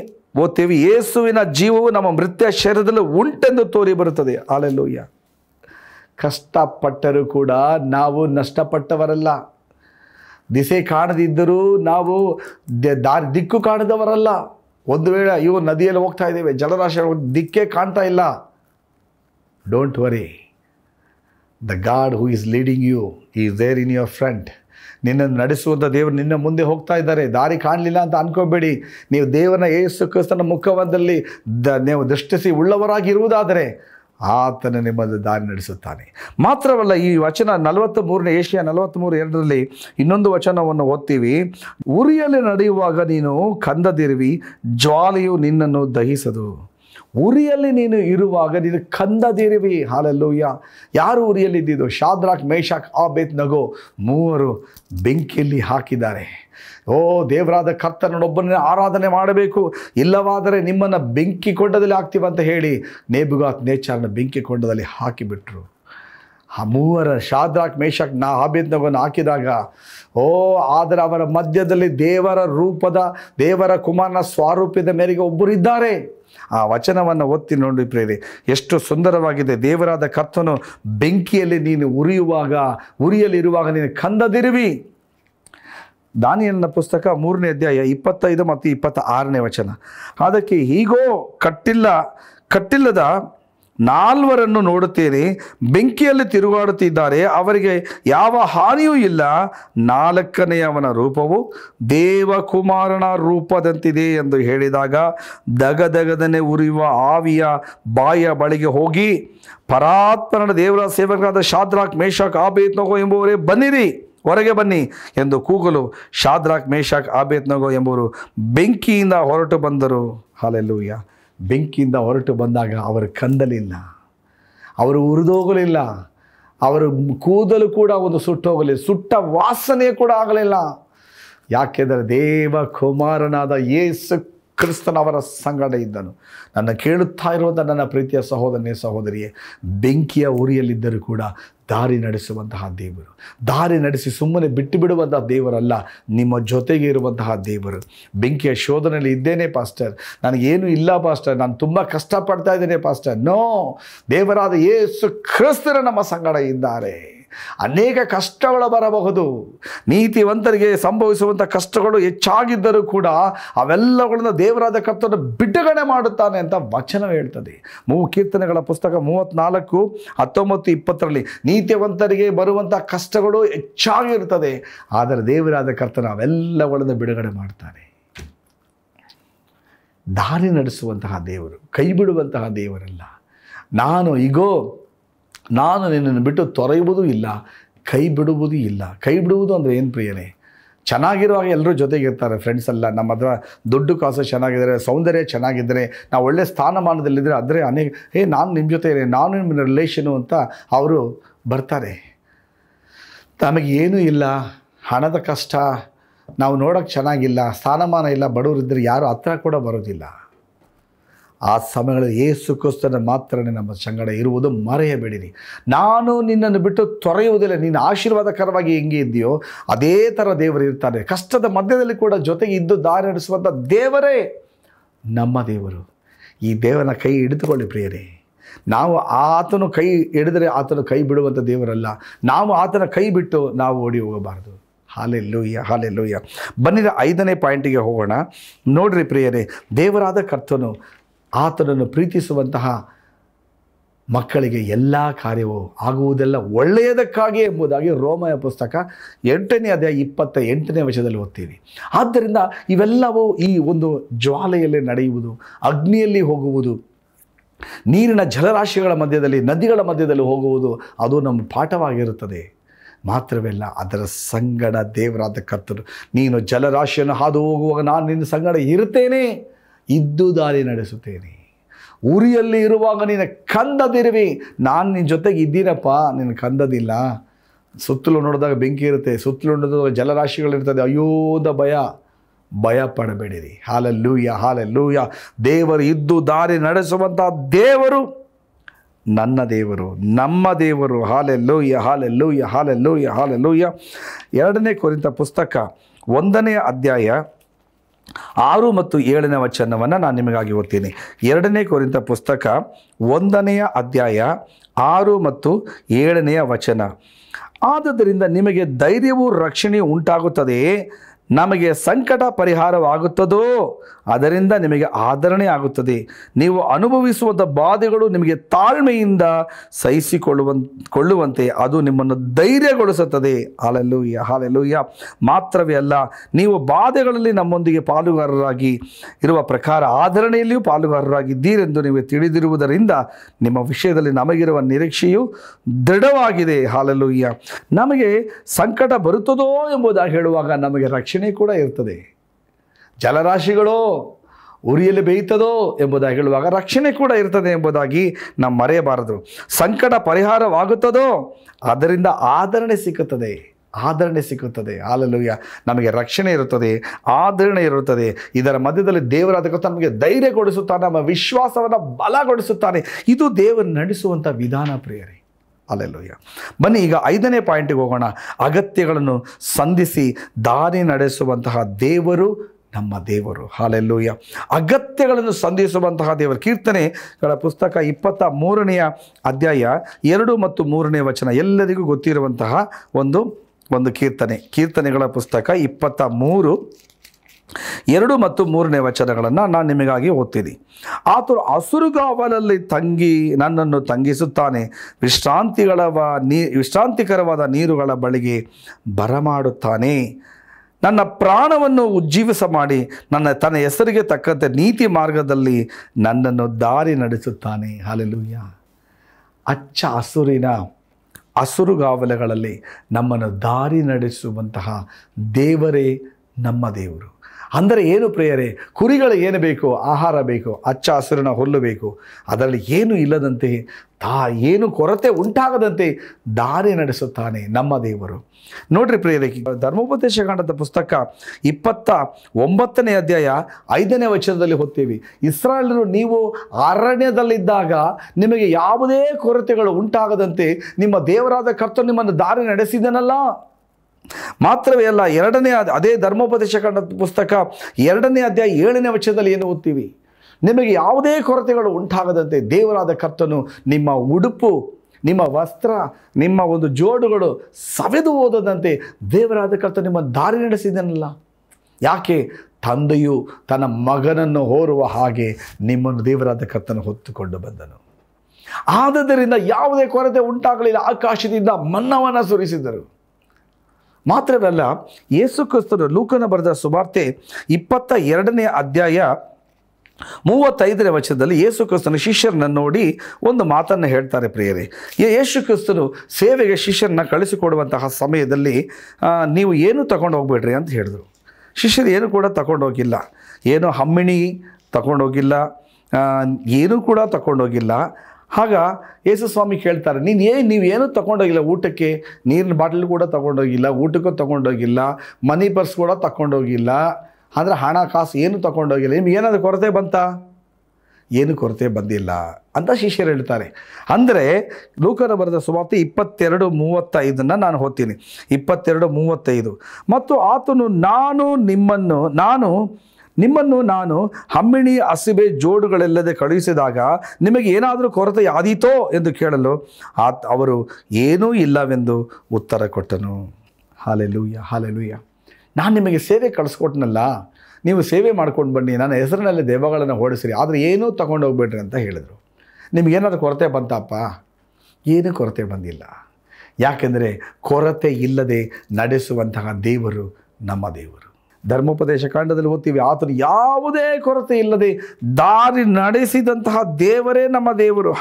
ಓದ್ತೀವಿ ಯೇಸುವಿನ ಜೀವವು ನಮ್ಮ ಮೃತ್ಯ ಶರೀರದಲ್ಲಿ ಉಂಟೆಂದು ತೋರಿ ಬರುತ್ತದೆ ಹಾಲೆಲ್ಲೂಯ್ಯ ಕಷ್ಟಪಟ್ಟರೂ ಕೂಡ ನಾವು ನಷ್ಟಪಟ್ಟವರಲ್ಲ ದಿಸೆ ಕಾಣದಿದ್ದರೂ ನಾವು ದಾರಿ ದಿಕ್ಕು ಕಾಣದವರಲ್ಲ ಒಂದು ವೇಳೆ ಇವು ನದಿಯಲ್ಲಿ ಹೋಗ್ತಾ ಇದ್ದೇವೆ ಜಲರಾಶಿ ದಿಕ್ಕೇ ಕಾಣ್ತಾ ಇಲ್ಲ don't worry the god who is leading you is there in your friend ನಿನ್ನನ್ನು ನಡೆಸುವಂಥ ದೇವರು ನಿನ್ನ ಮುಂದೆ ಹೋಗ್ತಾ ಇದ್ದಾರೆ ದಾರಿ ಕಾಣಲಿಲ್ಲ ಅಂತ ಅನ್ಕೋಬೇಡಿ ನೀವು ದೇವರನ್ನ ಏಸು ಕ್ರಿಸ್ತನ ಮುಖವಂದಲ್ಲಿ ದ ನೀವು ದೃಷ್ಟಿಸಿ ಉಳ್ಳವರಾಗಿರುವುದಾದರೆ ಆತನ ನಿಮ್ಮದು ದಾರಿ ನಡೆಸುತ್ತಾನೆ ಮಾತ್ರವಲ್ಲ ಈ ವಚನ ನಲವತ್ತ್ ಮೂರನೇ ಏಷ್ಯಾ ನಲವತ್ತ್ಮೂರು ಎರಡರಲ್ಲಿ ಇನ್ನೊಂದು ವಚನವನ್ನು ಓದ್ತೀವಿ ಉರಿಯಲ್ಲಿ ನಡೆಯುವಾಗ ನೀನು ಕಂದದಿರುವಿ ಜ್ವಾಲೆಯು ನಿನ್ನನ್ನು ದಹಿಸದು ಉರಿಯಲ್ಲಿ ನೀನು ಇರುವಾಗ ನೀನು ಕಂದದಿರುವಿ ಹಾಲಲ್ಲೂಯ್ಯ ಯಾರು ಉರಿಯಲ್ಲಿದ್ದು ಶಾದ್ರಾಕ್ ಮೇಷಾಕ್ ಆ ಬೇತ್ ನಗೋ ಮೂವರು ಬೆಂಕಿಯಲ್ಲಿ ಹಾಕಿದ್ದಾರೆ ಓ ದೇವರಾದ ಕರ್ತನೊಬ್ಬನೇ ಆರಾಧನೆ ಮಾಡಬೇಕು ಇಲ್ಲವಾದರೆ ನಿಮ್ಮನ್ನು ಬೆಂಕಿ ಕೊಂಡದಲ್ಲಿ ಹಾಕ್ತೀವಂತ ಹೇಳಿ ನೇಬುಗಾತ್ ನೇಚಾರನ ಬೆಂಕಿ ಕೊಂಡದಲ್ಲಿ ಹಾಕಿಬಿಟ್ರು ಆ ಮೂವರ ಶಾದ್ರಾಕ್ ಮೇಷಕ್ ನಾ ಅಭಿನವನ್ನು ಹಾಕಿದಾಗ ಓ ಆದರೆ ಅವರ ಮಧ್ಯದಲ್ಲಿ ದೇವರ ರೂಪದ ದೇವರ ಕುಮಾರನ ಸ್ವಾರೂಪ್ಯದ ಮೇರೆಗೆ ಒಬ್ಬರು ಇದ್ದಾರೆ ಆ ವಚನವನ್ನು ಒತ್ತಿ ನೋಡಿ ಪ್ರೇರಿ ಎಷ್ಟು ಸುಂದರವಾಗಿದೆ ದೇವರಾದ ಕರ್ತನು ಬೆಂಕಿಯಲ್ಲಿ ನೀನು ಉರಿಯುವಾಗ ಉರಿಯಲ್ಲಿರುವಾಗ ನೀನು ಕಂದದಿರುವಿ ದಾನಿಯನ್ನ ಪುಸ್ತಕ ಮೂರನೇ ಅಧ್ಯಾಯ ಇಪ್ಪತ್ತೈದು ಮತ್ತು ಇಪ್ಪತ್ತ ಆರನೇ ವಚನ ಅದಕ್ಕೆ ಹೀಗೋ ಕಟ್ಟಿಲ್ಲ ಕಟ್ಟಿಲ್ಲದ ನಾಲ್ವರನ್ನು ನೋಡುತ್ತೀರಿ ಬೆಂಕಿಯಲ್ಲಿ ತಿರುಗಾಡುತ್ತಿದ್ದಾರೆ ಅವರಿಗೆ ಯಾವ ಹಾನಿಯೂ ಇಲ್ಲ ನಾಲ್ಕನೆಯವನ ರೂಪವು ದೇವಕುಮಾರನ ರೂಪದಂತಿದೆ ಎಂದು ಹೇಳಿದಾಗ ದಗದಗದನೆ ಉರಿಯುವ ಆವಿಯ ಬಾಯ ಬಳಿಗೆ ಹೋಗಿ ಪರಾತ್ಮನ ದೇವರ ಸೇವಕರಾದ ಶಾದ್ರಾಕ್ ಮೇಶಾಕ್ ಆಬೇತ್ನಗೋ ಎಂಬುವರೇ ಬನ್ನಿರಿ ಹೊರಗೆ ಬನ್ನಿ ಎಂದು ಕೂಗಲು ಶಾದ್ರಾಕ್ ಮೇಷಾಕ್ ಆಬೇತ್ನಗೋ ಎಂಬುವರು ಬೆಂಕಿಯಿಂದ ಹೊರಟು ಬಂದರು ಹಾಲೆಲ್ಲೂಯ್ಯ ಬೆಂಕಿಯಿಂದ ಹೊರಟು ಬಂದಾಗ ಅವರು ಕಂದಲಿಲ್ಲ ಅವರು ಉರಿದೋಗಲಿಲ್ಲ ಅವರು ಕೂದಲು ಕೂಡ ಒಂದು ಸುಟ್ಟೋಗಲಿಲ್ಲ ಸುಟ್ಟ ವಾಸನೆ ಕೂಡ ಆಗಲಿಲ್ಲ ಯಾಕೆಂದರೆ ದೇವ ಕುಮಾರನಾದ ಯೇಸು ಕ್ರಿಸ್ತನವರ ಸಂಗಡ ಇದ್ದನು ನನ್ನ ಕೇಳುತ್ತಾ ಇರುವಂಥ ನನ್ನ ಪ್ರೀತಿಯ ಸಹೋದರನೇ ಸಹೋದರಿಯೇ ಬೆಂಕಿಯ ಉರಿಯಲ್ಲಿದ್ದರೂ ಕೂಡ ದಾರಿ ನಡೆಸುವಂತಹ ದೇವರು ದಾರಿ ನಡೆಸಿ ಸುಮ್ಮನೆ ಬಿಟ್ಟು ಬಿಡುವಂತಹ ದೇವರಲ್ಲ ನಿಮ್ಮ ಜೊತೆಗೆ ಇರುವಂತಹ ದೇವರು ಬೆಂಕಿಯ ಶೋಧನೆಯಲ್ಲಿ ಇದ್ದೇನೆ ಪಾಸ್ಟರ್ ನನಗೇನು ಇಲ್ಲ ಪಾಸ್ಟರ್ ನಾನು ತುಂಬ ಕಷ್ಟಪಡ್ತಾ ಇದ್ದೇನೆ ಪಾಸ್ಟರ್ ನೋ ದೇವರಾದ ಯೇಸು ಕ್ರಿಸ್ತರು ನಮ್ಮ ಸಂಗಡ ಇದ್ದಾರೆ ಅನೇಕ ಕಷ್ಟಗಳು ಬರಬಹುದು ನೀತಿವಂತರಿಗೆ ಸಂಭವಿಸುವಂಥ ಕಷ್ಟಗಳು ಹೆಚ್ಚಾಗಿದ್ದರೂ ಕೂಡ ಅವೆಲ್ಲಗಳನ್ನು ದೇವರಾದ ಕರ್ತನ ಬಿಡುಗಡೆ ಮಾಡುತ್ತಾನೆ ಅಂತ ವಚನ ಹೇಳ್ತದೆ ಮೂ ಕೀರ್ತನೆಗಳ ಪುಸ್ತಕ ಮೂವತ್ತ್ನಾಲ್ಕು ಹತ್ತೊಂಬತ್ತು ಇಪ್ಪತ್ತರಲ್ಲಿ ನೀತಿವಂತರಿಗೆ ಬರುವಂಥ ಕಷ್ಟಗಳು ಹೆಚ್ಚಾಗಿರುತ್ತದೆ ಆದರೆ ದೇವರಾದ ಕರ್ತನ ಅವೆಲ್ಲಗಳನ್ನು ಬಿಡುಗಡೆ ಮಾಡ್ತಾನೆ ದಾರಿ ನಡೆಸುವಂತಹ ದೇವರು ಕೈ ಬಿಡುವಂತಹ ದೇವರಲ್ಲ ನಾನು ಈಗೋ ನಾನು ನಿನ್ನನ್ನು ಬಿಟ್ಟು ತೊರೆಯುವುದೂ ಇಲ್ಲ ಕೈ ಬಿಡುವುದೂ ಇಲ್ಲ ಕೈ ಬಿಡುವುದು ಅಂದರೆ ಏನು ಪ್ರಿಯನೇ ಚೆನ್ನಾಗಿರುವಾಗ ಎಲ್ಲರೂ ಜೊತೆಗಿರ್ತಾರೆ ಫ್ರೆಂಡ್ಸ್ ಎಲ್ಲ ನಮ್ಮ ಹತ್ರ ದುಡ್ಡು ಕಾಸು ಚೆನ್ನಾಗಿದ್ದಾರೆ ಸೌಂದರ್ಯ ಚೆನ್ನಾಗಿದ್ದರೆ ನಾವು ಒಳ್ಳೆಯ ಸ್ಥಾನಮಾನದಲ್ಲಿದ್ದರೆ ಆದರೆ ಅನೇಕ ಏ ನಾನು ನಿಮ್ಮ ಜೊತೆ ನಾನು ನಿಮ್ಮ ರಿಲೇಷನು ಅಂತ ಅವರು ಬರ್ತಾರೆ ನಮಗೆ ಏನೂ ಇಲ್ಲ ಹಣದ ಕಷ್ಟ ನಾವು ನೋಡೋಕ್ಕೆ ಚೆನ್ನಾಗಿಲ್ಲ ಸ್ಥಾನಮಾನ ಇಲ್ಲ ಬಡವರಿದ್ದರೆ ಯಾರು ಹತ್ರ ಕೂಡ ಬರೋದಿಲ್ಲ ಆ ಸಮಯಗಳಲ್ಲಿ ಏಸು ಕ್ರಿಸ್ತನ ಮಾತ್ರ ನಮ್ಮ ಸಂಗಡ ಇರುವುದು ಮರೆಯಬೇಡಿರಿ ನಾನು ನಿನ್ನನ್ನು ಬಿಟ್ಟು ತೊರೆಯುವುದಿಲ್ಲ ನಿನ್ನ ಆಶೀರ್ವಾದಕರವಾಗಿ ಹೆಂಗೆ ಇದೆಯೋ ಅದೇ ಥರ ದೇವರು ಇರ್ತಾರೆ ಕಷ್ಟದ ಮಧ್ಯದಲ್ಲಿ ಕೂಡ ಜೊತೆಗೆ ಇದ್ದು ದಾರಿ ನಡೆಸುವಂಥ ದೇವರೇ ನಮ್ಮ ದೇವರು ಈ ದೇವನ ಕೈ ಹಿಡಿದುಕೊಳ್ಳಿ ಪ್ರಿಯರೇ ನಾವು ಆತನು ಕೈ ಹಿಡಿದರೆ ಆತನು ಕೈ ಬಿಡುವಂಥ ದೇವರಲ್ಲ ನಾವು ಆತನ ಕೈ ಬಿಟ್ಟು ನಾವು ಓಡಿ ಹೋಗಬಾರ್ದು ಹಾಲೆಲ್ಲೂಯ್ಯ ಹಾಲೆಲ್ಲೂಯ್ಯ ಬನ್ನಿರ ಐದನೇ ಪಾಯಿಂಟಿಗೆ ಹೋಗೋಣ ನೋಡ್ರಿ ಪ್ರಿಯರೇ ದೇವರಾದ ಕರ್ತನು ಆತನನ್ನು ಪ್ರೀತಿಸುವಂತಹ ಮಕ್ಕಳಿಗೆ ಎಲ್ಲ ಕಾರ್ಯವೂ ಆಗುವುದೆಲ್ಲ ಒಳ್ಳೆಯದಕ್ಕಾಗಿ ಎಂಬುದಾಗಿ ರೋಮಯ ಪುಸ್ತಕ ಎಂಟನೇ ಅದೇ ಇಪ್ಪತ್ತ ಎಂಟನೇ ವಶದಲ್ಲಿ ಓದ್ತೀವಿ ಆದ್ದರಿಂದ ಇವೆಲ್ಲವೂ ಈ ಒಂದು ಜ್ವಾಲೆಯಲ್ಲಿ ನಡೆಯುವುದು ಅಗ್ನಿಯಲ್ಲಿ ಹೋಗುವುದು ನೀರಿನ ಜಲರಾಶಿಗಳ ಮಧ್ಯದಲ್ಲಿ ನದಿಗಳ ಮಧ್ಯದಲ್ಲಿ ಹೋಗುವುದು ಅದು ನಮ್ಮ ಪಾಠವಾಗಿರುತ್ತದೆ ಮಾತ್ರವಲ್ಲ ಅದರ ಸಂಗಡ ದೇವರಾದ ಕರ್ತರು ನೀನು ಜಲರಾಶಿಯನ್ನು ಹಾದು ಹೋಗುವಾಗ ನಾನು ನಿನ್ನ ಸಂಗಡ ಇರುತ್ತೇನೆ ಇದ್ದು ದಾರಿ ನಡೆಸುತ್ತೇನೆ ಉರಿಯಲ್ಲಿ ಇರುವಾಗ ನೀನು ಕಂದದಿರುವಿ ನಾನು ನಿನ್ನ ಜೊತೆಗೆ ಇದ್ದೀರಪ್ಪ ನೀನು ಕಂದದಿಲ್ಲ ಸುತ್ತಲೂ ನೋಡಿದಾಗ ಬೆಂಕಿ ಇರುತ್ತೆ ಸುತ್ತಲೂ ನೋಡಿದಾಗ ಜಲರಾಶಿಗಳಿರ್ತದೆ ಅಯೋದ ಭಯ ಭಯ ಪಡಬೇಡಿರಿ ಹಾಲಲ್ಲೂಯ್ಯ ಹಾಲಲ್ಲೂಯ್ಯ ದೇವರು ಇದ್ದು ದಾರಿ ನಡೆಸುವಂಥ ದೇವರು ನನ್ನ ದೇವರು ನಮ್ಮ ದೇವರು ಹಾಲೆಲ್ಲೂಯ್ಯ ಹಾಲೆಲ್ಲೂಯ್ಯ ಹಾಲೆಲ್ಲೂಯ್ಯ ಹಾಲೆಲ್ಲೂಯ್ಯ ಎರಡನೇ ಕುರಿತ ಪುಸ್ತಕ ಒಂದನೆಯ ಅಧ್ಯಾಯ ಆರು ಮತ್ತು ಏಳನೇ ವಚನವನ್ನು ನಾನು ನಿಮಗಾಗಿ ಓದ್ತೀನಿ ಎರಡನೇ ಕುರಿತ ಪುಸ್ತಕ ಒಂದನೆಯ ಅಧ್ಯಾಯ ಆರು ಮತ್ತು ಏಳನೆಯ ವಚನ ಆದ್ದರಿಂದ ನಿಮಗೆ ಧೈರ್ಯವು ರಕ್ಷಣೆ ಉಂಟಾಗುತ್ತದೆಯೇ ನಮಗೆ ಸಂಕಟ ಪರಿಹಾರವಾಗುತ್ತದೋ ಅದರಿಂದ ನಿಮಗೆ ಆಧರಣೆ ಆಗುತ್ತದೆ ನೀವು ಅನುಭವಿಸುವಂಥ ಬಾಧೆಗಳು ನಿಮಗೆ ತಾಳ್ಮೆಯಿಂದ ಸಹಿಸಿಕೊಳ್ಳುವ ಕೊಳ್ಳುವಂತೆ ಅದು ನಿಮ್ಮನ್ನು ಧೈರ್ಯಗೊಳಿಸುತ್ತದೆ ಹಾಲೆಲ್ಲೂಯ್ಯ ಹಾಲೆಲ್ಲೂಯ್ಯ ಮಾತ್ರವೇ ಅಲ್ಲ ನೀವು ಬಾಧೆಗಳಲ್ಲಿ ನಮ್ಮೊಂದಿಗೆ ಪಾಲುಗಾರರಾಗಿ ಇರುವ ಪ್ರಕಾರ ಆಧರಣೆಯಲ್ಲಿಯೂ ಪಾಲುಗಾರರಾಗಿದ್ದೀರೆಂದು ನೀವು ತಿಳಿದಿರುವುದರಿಂದ ನಿಮ್ಮ ವಿಷಯದಲ್ಲಿ ನಮಗಿರುವ ನಿರೀಕ್ಷೆಯು ದೃಢವಾಗಿದೆ ಹಾಲೆಲ್ಲೂಯ್ಯ ನಮಗೆ ಸಂಕಟ ಬರುತ್ತದೋ ಎಂಬುದಾಗಿ ಹೇಳುವಾಗ ನಮಗೆ ರಕ್ಷಣೆ ರಕ್ಷಣೆ ಕೂಡ ಇರ್ತದೆ ಜಲರಾಶಿಗಳೋ ಉರಿಯಲ್ಲಿ ಬೇಯುತ್ತದೋ ಎಂಬುದಾಗಿ ಹೇಳುವಾಗ ರಕ್ಷಣೆ ಕೂಡ ಇರ್ತದೆ ಎಂಬುದಾಗಿ ನಾವು ಮರೆಯಬಾರದು ಸಂಕಟ ಪರಿಹಾರವಾಗುತ್ತದೋ ಅದರಿಂದ ಆಧರಣೆ ಸಿಕ್ಕುತ್ತದೆ ಆದರಣೆ ಸಿಕ್ಕುತ್ತದೆ ಹಾಲಲುಯ್ಯ ನಮಗೆ ರಕ್ಷಣೆ ಇರುತ್ತದೆ ಆದರಣೆ ಇರುತ್ತದೆ ಇದರ ಮಧ್ಯದಲ್ಲಿ ದೇವರ ಅದಕ್ಕೂ ನಮಗೆ ಧೈರ್ಯಗೊಳಿಸುತ್ತಾನೆ ನಮ್ಮ ವಿಶ್ವಾಸವನ್ನು ಬಲಗೊಳಿಸುತ್ತಾನೆ ಇದು ದೇವರು ನಡೆಸುವಂಥ ವಿಧಾನ ಪ್ರಿಯರಿ ಅಲ್ಲೆಲ್ಲೋಯ್ಯ ಬನ್ನಿ ಈಗ ಐದನೇ ಪಾಯಿಂಟಿಗೆ ಹೋಗೋಣ ಅಗತ್ಯಗಳನ್ನು ಸಂಧಿಸಿ ದಾರಿ ನಡೆಸುವಂತಹ ದೇವರು ನಮ್ಮ ದೇವರು ಹಾಲೆಲ್ಲೂಯ್ಯ ಅಗತ್ಯಗಳನ್ನು ಸಂಧಿಸುವಂತಹ ದೇವರು ಕೀರ್ತನೆಗಳ ಪುಸ್ತಕ ಇಪ್ಪತ್ತ ಮೂರನೆಯ ಅಧ್ಯಾಯ ಎರಡು ಮತ್ತು ಮೂರನೇ ವಚನ ಎಲ್ಲರಿಗೂ ಗೊತ್ತಿರುವಂತಹ ಒಂದು ಒಂದು ಕೀರ್ತನೆ ಕೀರ್ತನೆಗಳ ಪುಸ್ತಕ ಇಪ್ಪತ್ತ ಮೂರು ಎರಡು ಮತ್ತು ಮೂರನೇ ವಚನಗಳನ್ನು ನಾನು ನಿಮಗಾಗಿ ಓದ್ತೀನಿ ಆತನು ಹಸುರುಗಾವಲಲ್ಲಿ ತಂಗಿ ನನ್ನನ್ನು ತಂಗಿಸುತ್ತಾನೆ ವಿಶ್ರಾಂತಿಗಳ ನೀ ವಿಶ್ರಾಂತಿಕರವಾದ ನೀರುಗಳ ಬಳಿಗೆ ಬರಮಾಡುತ್ತಾನೆ ನನ್ನ ಪ್ರಾಣವನ್ನು ಉಜ್ಜೀವಿಸ ಮಾಡಿ ನನ್ನ ತನ್ನ ಹೆಸರಿಗೆ ತಕ್ಕಂತೆ ನೀತಿ ಮಾರ್ಗದಲ್ಲಿ ನನ್ನನ್ನು ದಾರಿ ನಡೆಸುತ್ತಾನೆ ಹಾಲೆಲುಯ್ಯ ಅಚ್ಚ ಹಸುರಿನ ಹಸುರುಗಾವಲೆಗಳಲ್ಲಿ ನಮ್ಮನ್ನು ದಾರಿ ನಡೆಸುವಂತಹ ದೇವರೇ ನಮ್ಮ ದೇವರು ಅಂದರೆ ಏನು ಪ್ರಿಯರೇ ಕುರಿಗಳು ಏನು ಬೇಕು ಆಹಾರ ಬೇಕು ಅಚ್ಚ ಹಸಿರಿನ ಹುಲ್ಲು ಬೇಕು ಅದರಲ್ಲಿ ಏನು ಇಲ್ಲದಂತೆ ತಾ ಏನು ಕೊರತೆ ಉಂಟಾಗದಂತೆ ದಾರಿ ನಡೆಸುತ್ತಾನೆ ನಮ್ಮ ದೇವರು ನೋಡ್ರಿ ಪ್ರಿಯರೇ ಧರ್ಮೋಪದೇಶ ಕಾಣದ ಪುಸ್ತಕ ಇಪ್ಪತ್ತ ಒಂಬತ್ತನೇ ಅಧ್ಯಾಯ ಐದನೇ ವಚನದಲ್ಲಿ ಹೊತ್ತೀವಿ ಇಸ್ರಾಲ್ರು ನೀವು ಅರಣ್ಯದಲ್ಲಿದ್ದಾಗ ನಿಮಗೆ ಯಾವುದೇ ಕೊರತೆಗಳು ಉಂಟಾಗದಂತೆ ನಿಮ್ಮ ದೇವರಾದ ಕರ್ತನು ನಿಮ್ಮನ್ನು ದಾರಿ ನಡೆಸಿದನಲ್ಲ ಮಾತ್ರವೇ ಅಲ್ಲ ಎರಡನೇ ಅದೇ ಧರ್ಮೋಪದೇಶ ಕಂಡ ಪುಸ್ತಕ ಎರಡನೇ ಅಧ್ಯಾಯ ಏಳನೇ ವಚನದಲ್ಲಿ ಏನು ಓದ್ತೀವಿ ನಿಮಗೆ ಯಾವುದೇ ಕೊರತೆಗಳು ಉಂಟಾಗದಂತೆ ದೇವರಾದ ಕರ್ತನು ನಿಮ್ಮ ಉಡುಪು ನಿಮ್ಮ ವಸ್ತ್ರ ನಿಮ್ಮ ಒಂದು ಜೋಡುಗಳು ಸವೆದು ಓದದಂತೆ ದೇವರಾದ ಕರ್ತನು ನಿಮ್ಮ ದಾರಿ ನಡೆಸಿದನಲ್ಲ ಯಾಕೆ ತಂದೆಯು ತನ್ನ ಮಗನನ್ನು ಹೋರುವ ಹಾಗೆ ನಿಮ್ಮನ್ನು ದೇವರಾದ ಕರ್ತನು ಹೊತ್ತುಕೊಂಡು ಬಂದನು ಆದ್ದರಿಂದ ಯಾವುದೇ ಕೊರತೆ ಉಂಟಾಗಲಿಲ್ಲ ಆಕಾಶದಿಂದ ಮನ್ನವನ್ನು ಸುರಿಸಿದರು ಮಾತ್ರವಲ್ಲ ಯೇಸು ಕ್ರಿಸ್ತರು ಲೂಕನ ಬರೆದ ಸುವಾರ್ತೆ ಇಪ್ಪತ್ತ ಎರಡನೇ ಅಧ್ಯಾಯ ಮೂವತ್ತೈದನೇ ವಚನದಲ್ಲಿ ಯೇಸು ಕ್ರಿಸ್ತನ ಶಿಷ್ಯರನ್ನು ನೋಡಿ ಒಂದು ಮಾತನ್ನು ಹೇಳ್ತಾರೆ ಪ್ರಿಯರೇ ಯೇಸು ಕ್ರಿಸ್ತನು ಸೇವೆಗೆ ಶಿಷ್ಯರನ್ನ ಕಳಿಸಿಕೊಡುವಂತಹ ಸಮಯದಲ್ಲಿ ನೀವು ಏನು ತಗೊಂಡು ಹೋಗ್ಬೇಡ್ರಿ ಅಂತ ಹೇಳಿದರು ಶಿಷ್ಯರು ಏನು ಕೂಡ ತಗೊಂಡೋಗಿಲ್ಲ ಏನು ಹಮ್ಮಿಣಿ ತಗೊಂಡೋಗಿಲ್ಲ ಏನೂ ಕೂಡ ತಗೊಂಡೋಗಿಲ್ಲ ಆಗ ಯೇಸು ಸ್ವಾಮಿ ಕೇಳ್ತಾರೆ ನೀನು ಏನು ನೀವು ಏನೂ ತೊಗೊಂಡೋಗಿಲ್ಲ ಊಟಕ್ಕೆ ನೀರಿನ ಬಾಟಲ್ ಕೂಡ ತೊಗೊಂಡೋಗಿಲ್ಲ ಊಟಕ್ಕೂ ತೊಗೊಂಡೋಗಿಲ್ಲ ಮನಿ ಪರ್ಸ್ ಕೂಡ ತಗೊಂಡೋಗಿಲ್ಲ ಅಂದರೆ ಹಣ ಕಾಸು ಏನು ತೊಗೊಂಡೋಗಿಲ್ಲ ನಿಮ್ಗೆ ಏನಾದರೂ ಕೊರತೆ ಬಂತಾ ಏನು ಕೊರತೆ ಬಂದಿಲ್ಲ ಅಂತ ಶಿಷ್ಯರು ಹೇಳ್ತಾರೆ ಅಂದರೆ ಲೂಕರ ಬರೆದ ಸುಮಾಪ್ತಿ ಇಪ್ಪತ್ತೆರಡು ಮೂವತ್ತೈದನ್ನು ನಾನು ಓದ್ತೀನಿ ಇಪ್ಪತ್ತೆರಡು ಮೂವತ್ತೈದು ಮತ್ತು ಆತನು ನಾನು ನಿಮ್ಮನ್ನು ನಾನು ನಿಮ್ಮನ್ನು ನಾನು ಹಮ್ಮಿಣಿ ಹಸಿಬೆ ಜೋಡುಗಳಿಲ್ಲದೆ ಕಳುಹಿಸಿದಾಗ ನಿಮಗೆ ಏನಾದರೂ ಕೊರತೆ ಆದೀತೋ ಎಂದು ಕೇಳಲು ಆತ್ ಅವರು ಏನೂ ಇಲ್ಲವೆಂದು ಉತ್ತರ ಕೊಟ್ಟನು ಹಾಲೆಲುಯ್ಯ ಹಾಲೆಲುಯ್ಯ ನಾನು ನಿಮಗೆ ಸೇವೆ ಕಳಿಸ್ಕೊಟ್ನಲ್ಲ ನೀವು ಸೇವೆ ಮಾಡ್ಕೊಂಡು ಬನ್ನಿ ನನ್ನ ಹೆಸರಿನಲ್ಲಿ ದೇವಗಳನ್ನು ಓಡಿಸಿರಿ ಆದರೆ ಏನೂ ತಗೊಂಡು ಹೋಗ್ಬೇಡ್ರಿ ಅಂತ ಹೇಳಿದರು ನಿಮಗೇನಾದರೂ ಕೊರತೆ ಬಂತಪ್ಪ ಏನೂ ಕೊರತೆ ಬಂದಿಲ್ಲ ಯಾಕೆಂದರೆ ಕೊರತೆ ಇಲ್ಲದೆ ನಡೆಸುವಂತಹ ದೇವರು ನಮ್ಮ ದೇವರು ಧರ್ಮೋಪದೇಶ ಕಾಂಡದಲ್ಲಿ ಓದ್ತೀವಿ ಆತನು ಯಾವುದೇ ಕೊರತೆ ಇಲ್ಲದೆ ದಾರಿ ನಡೆಸಿದಂತಹ ದೇವರೇ ನಮ್ಮ ದೇವರು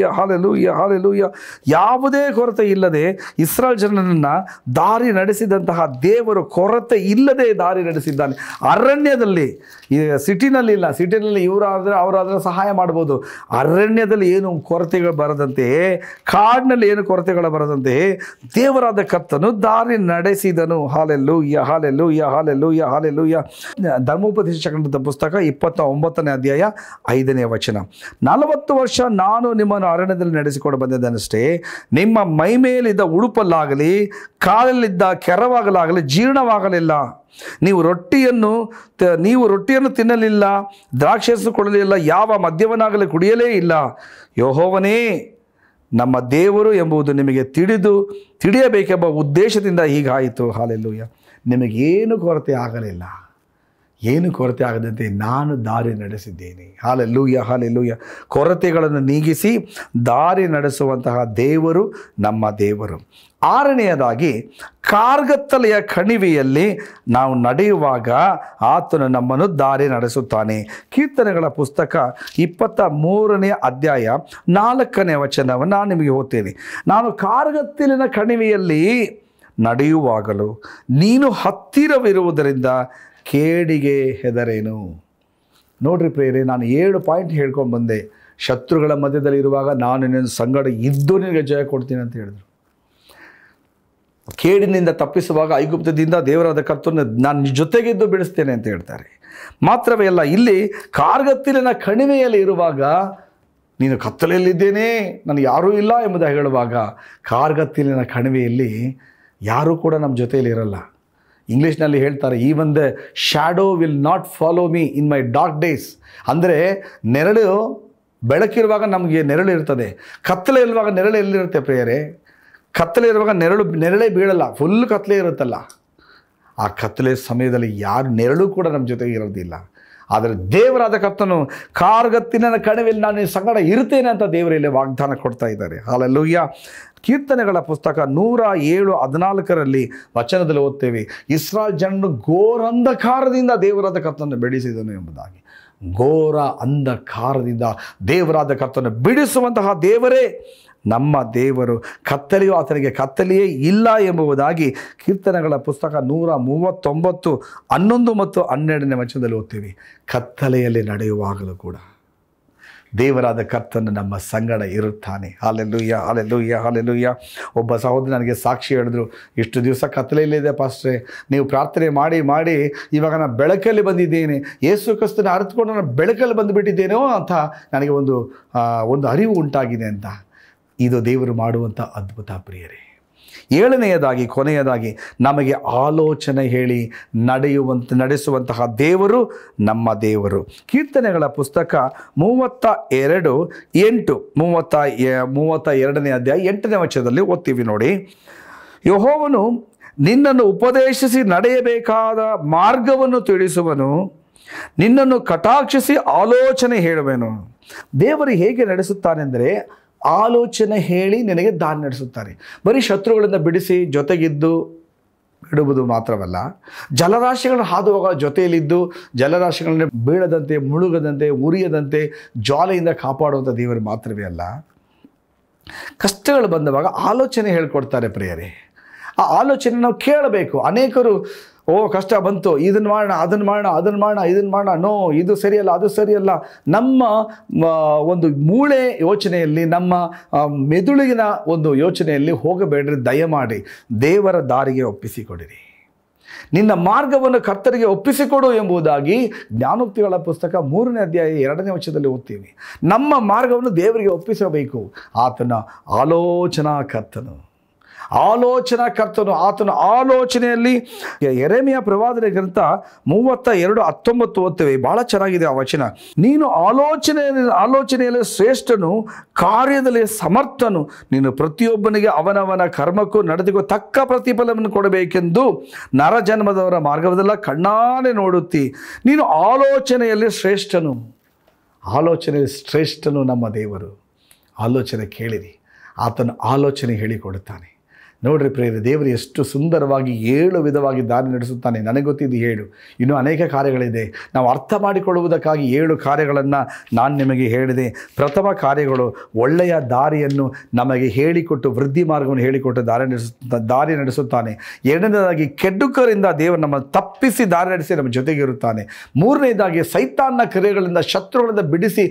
ಯ ಹಾಲೆಲ್ಲೂ ಯ ಯಾವುದೇ ಕೊರತೆ ಇಲ್ಲದೆ ಇಸ್ರಾಲ್ ಜನರನ್ನು ದಾರಿ ನಡೆಸಿದಂತಹ ದೇವರು ಕೊರತೆ ಇಲ್ಲದೆ ದಾರಿ ನಡೆಸಿದ್ದಾನೆ ಅರಣ್ಯದಲ್ಲಿ ಸಿಟಿನಲ್ಲಿ ಇಲ್ಲ ಸಿಟಿನಲ್ಲಿ ಇವರಾದರೆ ಅವರಾದರೆ ಸಹಾಯ ಮಾಡ್ಬೋದು ಅರಣ್ಯದಲ್ಲಿ ಏನು ಕೊರತೆಗಳು ಬರದಂತೆ ಕಾಡಿನಲ್ಲಿ ಏನು ಕೊರತೆಗಳು ಬರದಂತೆ ದೇವರಾದ ಕತ್ತನು ದಾರಿ ನಡೆಸಿದನು ಹಾಲೆಲ್ಲೂ ಯ ಹಾಲೆಲ್ಲೂ ಯ ಹಾಲೆಲ್ಲೂ ಯ ಹಾಲೆಲ್ಲೂಯ್ಯ ಧರ್ಮೋಪದೇಶ ಚಕ್ರದ ಪುಸ್ತಕ ಇಪ್ಪತ್ತ ಒಂಬತ್ತನೇ ಅಧ್ಯಾಯ ಐದನೇ ವಚನ ನಲವತ್ತು ವರ್ಷ ನಾನು ನಿಮ್ಮನ್ನು ಅರಣ್ಯದಲ್ಲಿ ನಡೆಸಿಕೊಂಡು ಬಂದಿದ್ದೇನಷ್ಟೇ ನಿಮ್ಮ ಮೈ ಮೇಲಿದ್ದ ಉಡುಪಲ್ಲಾಗಲಿ ಕಾಲಲ್ಲಿದ್ದ ಕೆರವಾಗಲಾಗಲಿ ಜೀರ್ಣವಾಗಲಿಲ್ಲ ನೀವು ರೊಟ್ಟಿಯನ್ನು ನೀವು ರೊಟ್ಟಿಯನ್ನು ತಿನ್ನಲಿಲ್ಲ ದ್ರಾಕ್ಷಸು ಕೊಡಲಿಲ್ಲ ಯಾವ ಮದ್ಯವನ್ನಾಗಲಿ ಕುಡಿಯಲೇ ಇಲ್ಲ ಯೋಹೋವನೇ ನಮ್ಮ ದೇವರು ಎಂಬುದು ನಿಮಗೆ ತಿಳಿದು ತಿಳಿಯಬೇಕೆಂಬ ಉದ್ದೇಶದಿಂದ ಹೀಗಾಯಿತು ಹಾಲೆಲ್ಲೂಯ್ಯ ನಿಮಗೇನು ಕೊರತೆ ಆಗಲಿಲ್ಲ ಏನು ಕೊರತೆ ಆಗದಂತೆ ನಾನು ದಾರಿ ನಡೆಸಿದ್ದೇನೆ ಹಾಲೆಲ್ಲೂಯ್ಯ ಹಾಲೆಲ್ಲೂಯ್ಯ ಕೊರತೆಗಳನ್ನು ನೀಗಿಸಿ ದಾರಿ ನಡೆಸುವಂತಹ ದೇವರು ನಮ್ಮ ದೇವರು ಆರನೆಯದಾಗಿ ಕಾರ್ಗತ್ತಲೆಯ ಕಣಿವೆಯಲ್ಲಿ ನಾವು ನಡೆಯುವಾಗ ಆತನು ನಮ್ಮನ್ನು ದಾರಿ ನಡೆಸುತ್ತಾನೆ ಕೀರ್ತನೆಗಳ ಪುಸ್ತಕ ಇಪ್ಪತ್ತ ಮೂರನೇ ಅಧ್ಯಾಯ ನಾಲ್ಕನೇ ವಚನವನ್ನು ನಾನು ನಿಮಗೆ ಓದ್ತೇನೆ ನಾನು ಕಾರ್ಗತ್ತಲಿನ ಕಣಿವೆಯಲ್ಲಿ ನಡೆಯುವಾಗಲೂ ನೀನು ಹತ್ತಿರವಿರುವುದರಿಂದ ಕೇಡಿಗೆ ಹೆದರೇನು ನೋಡ್ರಿ ಪ್ರೇರೇ ನಾನು ಏಳು ಪಾಯಿಂಟ್ ಹೇಳ್ಕೊಂಡು ಬಂದೆ ಶತ್ರುಗಳ ಮಧ್ಯದಲ್ಲಿ ಇರುವಾಗ ನಾನು ನಿನ್ನ ಸಂಗಡ ಇದ್ದು ನಿನಗೆ ಜಯ ಕೊಡ್ತೀನಿ ಅಂತ ಹೇಳಿದರು ಕೇಡಿನಿಂದ ತಪ್ಪಿಸುವಾಗ ಐಗುಪ್ತದಿಂದ ದೇವರಾದ ಕರ್ತನ ನಾನು ಜೊತೆಗಿದ್ದು ಬಿಡಿಸ್ತೇನೆ ಅಂತ ಹೇಳ್ತಾರೆ ಮಾತ್ರವೇ ಅಲ್ಲ ಇಲ್ಲಿ ಕಾರ್ಗತ್ತಿಲಿನ ಕಣಿವೆಯಲ್ಲಿ ಇರುವಾಗ ನೀನು ಕತ್ತಲೆಯಲ್ಲಿದ್ದೇನೆ ನನಗೆ ಯಾರೂ ಇಲ್ಲ ಎಂಬುದಾಗಿ ಹೇಳುವಾಗ ಕಾರ್ಗತ್ತಿಲಿನ ಕಣಿವೆಯಲ್ಲಿ ಯಾರೂ ಕೂಡ ನಮ್ಮ ಜೊತೆಯಲ್ಲಿ ಇರಲ್ಲ ಇಂಗ್ಲೀಷ್ನಲ್ಲಿ ಹೇಳ್ತಾರೆ ಈ ಒಂದು shadow will not follow me in my dark days ಅಂದರೆ ನೆರಳು ಬೆಳಕಿರುವಾಗ ನಮಗೆ ನೆರಳು ಇರ್ತದೆ ಕತ್ತಲೆ ಇರುವಾಗ ನೆರಳು ಎಲ್ಲಿರುತ್ತೆ ಪ್ರೇಯರೇ ಕತ್ತಲೆ ಇರುವಾಗ ನೆರಳು ನೆರಳೇ ಬೀಳಲ್ಲ ಫುಲ್ ಕತ್ತಲೆ ಇರುತ್ತಲ್ಲ ಆ ಕತ್ತಲೆ ಸಮಯದಲ್ಲಿ ಯಾರು ನೆರಳು ಕೂಡ ನಮ್ಮ ಜೊತೆಗೆ ಇರೋದಿಲ್ಲ ಆದರೆ ದೇವರಾದ ಕರ್ತನು ಕಾರ್ಗತ್ತಿನ ಕಣವೆಯಲ್ಲಿ ನಾನು ಸಂಗಡ ಇರ್ತೇನೆ ಅಂತ ದೇವರಲ್ಲಿ ವಾಗ್ದಾನ ಕೊಡ್ತಾ ಇದ್ದಾರೆ ಅಲ್ಲೂಯ್ಯ ಕೀರ್ತನೆಗಳ ಪುಸ್ತಕ ನೂರ ಏಳು ಹದಿನಾಲ್ಕರಲ್ಲಿ ವಚನದಲ್ಲಿ ಓದ್ತೇವೆ ಇಸ್ರಾಲ್ ಜನರು ಅಂಧಕಾರದಿಂದ ದೇವರಾದ ಕರ್ತನನ್ನು ಬೆಳೆಸಿದನು ಎಂಬುದಾಗಿ ಘೋರ ಅಂಧಕಾರದಿಂದ ದೇವರಾದ ಕರ್ತನ ಬಿಡಿಸುವಂತಹ ದೇವರೇ ನಮ್ಮ ದೇವರು ಕತ್ತಲೆಯು ಆತನಿಗೆ ಕತ್ತಲೆಯೇ ಇಲ್ಲ ಎಂಬುದಾಗಿ ಕೀರ್ತನೆಗಳ ಪುಸ್ತಕ ನೂರ ಮೂವತ್ತೊಂಬತ್ತು ಹನ್ನೊಂದು ಮತ್ತು ಹನ್ನೆರಡನೇ ವಚನದಲ್ಲಿ ಓದ್ತೀವಿ ಕತ್ತಲೆಯಲ್ಲಿ ನಡೆಯುವಾಗಲೂ ಕೂಡ ದೇವರಾದ ಕರ್ತನು ನಮ್ಮ ಸಂಗಡ ಇರುತ್ತಾನೆ ಹಾಲೆಲ್ಲೂಯ್ಯ ಹಾಲೆಲ್ಲೂಯ್ಯ ಹಾಲೆಲ್ಲೂಯ್ಯ ಒಬ್ಬ ಸಹೋದರಿ ನನಗೆ ಸಾಕ್ಷಿ ಹೇಳಿದ್ರು ಇಷ್ಟು ದಿವಸ ಕತ್ತಲೆಯಲ್ಲಿದೆ ಪಾಸ್ಟ್ರೆ ನೀವು ಪ್ರಾರ್ಥನೆ ಮಾಡಿ ಮಾಡಿ ಇವಾಗ ನಾನು ಬೆಳಕಲ್ಲಿ ಬಂದಿದ್ದೇನೆ ಯೇಸು ಕ್ರಿಸ್ತನ ಅರಿತುಕೊಂಡು ನಾನು ಬೆಳಕಲ್ಲಿ ಬಂದುಬಿಟ್ಟಿದ್ದೇನೋ ಅಂತ ನನಗೆ ಒಂದು ಒಂದು ಅರಿವು ಉಂಟಾಗಿದೆ ಅಂತ ಇದು ದೇವರು ಮಾಡುವಂಥ ಅದ್ಭುತ ಪ್ರಿಯರೇ ಏಳನೆಯದಾಗಿ ಕೊನೆಯದಾಗಿ ನಮಗೆ ಆಲೋಚನೆ ಹೇಳಿ ನಡೆಯುವಂತ ನಡೆಸುವಂತಹ ದೇವರು ನಮ್ಮ ದೇವರು ಕೀರ್ತನೆಗಳ ಪುಸ್ತಕ ಮೂವತ್ತ ಎರಡು ಎಂಟು ಮೂವತ್ತ ಮೂವತ್ತ ಎರಡನೇ ಅಧ್ಯಾಯ ಎಂಟನೇ ವಚನದಲ್ಲಿ ಓದ್ತೀವಿ ನೋಡಿ ಯಹೋವನು ನಿನ್ನನ್ನು ಉಪದೇಶಿಸಿ ನಡೆಯಬೇಕಾದ ಮಾರ್ಗವನ್ನು ತಿಳಿಸುವನು ನಿನ್ನನ್ನು ಕಟಾಕ್ಷಿಸಿ ಆಲೋಚನೆ ಹೇಳುವೆನು ದೇವರು ಹೇಗೆ ನಡೆಸುತ್ತಾನೆಂದರೆ ಆಲೋಚನೆ ಹೇಳಿ ನಿನಗೆ ದಾರಿ ನಡೆಸುತ್ತಾರೆ ಬರೀ ಶತ್ರುಗಳಿಂದ ಬಿಡಿಸಿ ಜೊತೆಗಿದ್ದು ಬಿಡುವುದು ಮಾತ್ರವಲ್ಲ ಜಲರಾಶಿಗಳನ್ನು ಹಾದು ಜೊತೆಯಲ್ಲಿದ್ದು ಜಲರಾಶಿಗಳನ್ನ ಬೀಳದಂತೆ ಮುಳುಗದಂತೆ ಉರಿಯದಂತೆ ಜ್ವಾಲೆಯಿಂದ ಕಾಪಾಡುವಂಥ ದೇವರು ಮಾತ್ರವೇ ಅಲ್ಲ ಕಷ್ಟಗಳು ಬಂದವಾಗ ಆಲೋಚನೆ ಹೇಳ್ಕೊಡ್ತಾರೆ ಪ್ರಿಯರೇ ಆ ಆಲೋಚನೆ ನಾವು ಕೇಳಬೇಕು ಅನೇಕರು ಓ ಕಷ್ಟ ಬಂತು ಇದನ್ನು ಮಾಡೋಣ ಅದನ್ನು ಮಾಡೋಣ ಅದನ್ನು ಮಾಡೋಣ ಇದನ್ನು ಮಾಡೋಣ ನೋ ಇದು ಸರಿಯಲ್ಲ ಅದು ಸರಿಯಲ್ಲ ನಮ್ಮ ಒಂದು ಮೂಳೆ ಯೋಚನೆಯಲ್ಲಿ ನಮ್ಮ ಮೆದುಳಿನ ಒಂದು ಯೋಚನೆಯಲ್ಲಿ ಹೋಗಬೇಡ್ರಿ ದಯಮಾಡಿ ದೇವರ ದಾರಿಗೆ ಒಪ್ಪಿಸಿಕೊಡಿರಿ ನಿನ್ನ ಮಾರ್ಗವನ್ನು ಕರ್ತರಿಗೆ ಒಪ್ಪಿಸಿಕೊಡು ಎಂಬುದಾಗಿ ಜ್ಞಾನೋಕ್ತಿಗಳ ಪುಸ್ತಕ ಮೂರನೇ ಅಧ್ಯಾಯ ಎರಡನೇ ವರ್ಷದಲ್ಲಿ ಓದ್ತೀವಿ ನಮ್ಮ ಮಾರ್ಗವನ್ನು ದೇವರಿಗೆ ಒಪ್ಪಿಸಬೇಕು ಆತನ ಆಲೋಚನಾ ಕರ್ತನು ಆಲೋಚನಾಕರ್ತನು ಆತನ ಆಲೋಚನೆಯಲ್ಲಿ ಎರೆಮೆಯ ಪ್ರವಾದನೆ ಗ್ರಂಥ ಮೂವತ್ತ ಎರಡು ಹತ್ತೊಂಬತ್ತು ಓದ್ತೇವೆ ಬಹಳ ಚೆನ್ನಾಗಿದೆ ಆ ವಚನ ನೀನು ಆಲೋಚನೆ ಆಲೋಚನೆಯಲ್ಲಿ ಶ್ರೇಷ್ಠನು ಕಾರ್ಯದಲ್ಲಿ ಸಮರ್ಥನು ನೀನು ಪ್ರತಿಯೊಬ್ಬನಿಗೆ ಅವನವನ ಕರ್ಮಕ್ಕೂ ನಡೆದಿಗೂ ತಕ್ಕ ಪ್ರತಿಫಲವನ್ನು ಕೊಡಬೇಕೆಂದು ನರಜನ್ಮದವರ ಮಾರ್ಗವದೆಲ್ಲ ಕಣ್ಣಾನೆ ನೋಡುತ್ತಿ ನೀನು ಆಲೋಚನೆಯಲ್ಲಿ ಶ್ರೇಷ್ಠನು ಆಲೋಚನೆಯಲ್ಲಿ ಶ್ರೇಷ್ಠನು ನಮ್ಮ ದೇವರು ಆಲೋಚನೆ ಕೇಳಿರಿ ಆತನ ಆಲೋಚನೆ ಹೇಳಿಕೊಡುತ್ತಾನೆ ನೋಡ್ರಿ ಪ್ರೇರೆ ದೇವರು ಎಷ್ಟು ಸುಂದರವಾಗಿ ಏಳು ವಿಧವಾಗಿ ದಾರಿ ನಡೆಸುತ್ತಾನೆ ನನಗೆ ಗೊತ್ತಿದ್ದು ಹೇಳು ಇನ್ನೂ ಅನೇಕ ಕಾರ್ಯಗಳಿದೆ ನಾವು ಅರ್ಥ ಮಾಡಿಕೊಳ್ಳುವುದಕ್ಕಾಗಿ ಏಳು ಕಾರ್ಯಗಳನ್ನು ನಾನು ನಿಮಗೆ ಹೇಳಿದೆ ಪ್ರಥಮ ಕಾರ್ಯಗಳು ಒಳ್ಳೆಯ ದಾರಿಯನ್ನು ನಮಗೆ ಹೇಳಿಕೊಟ್ಟು ವೃದ್ಧಿ ಮಾರ್ಗವನ್ನು ಹೇಳಿಕೊಟ್ಟು ದಾರಿ ನಡೆಸ ದಾರಿ ನಡೆಸುತ್ತಾನೆ ಎರಡನೇದಾಗಿ ಕೆಡುಕರಿಂದ ದೇವರು ನಮ್ಮನ್ನು ತಪ್ಪಿಸಿ ದಾರಿ ನಡೆಸಿ ನಮ್ಮ ಜೊತೆಗೆ ಇರುತ್ತಾನೆ ಮೂರನೇದಾಗಿ ಸೈತಾನ್ನ ಕ್ರಿಯೆಗಳಿಂದ ಶತ್ರುಗಳಿಂದ ಬಿಡಿಸಿ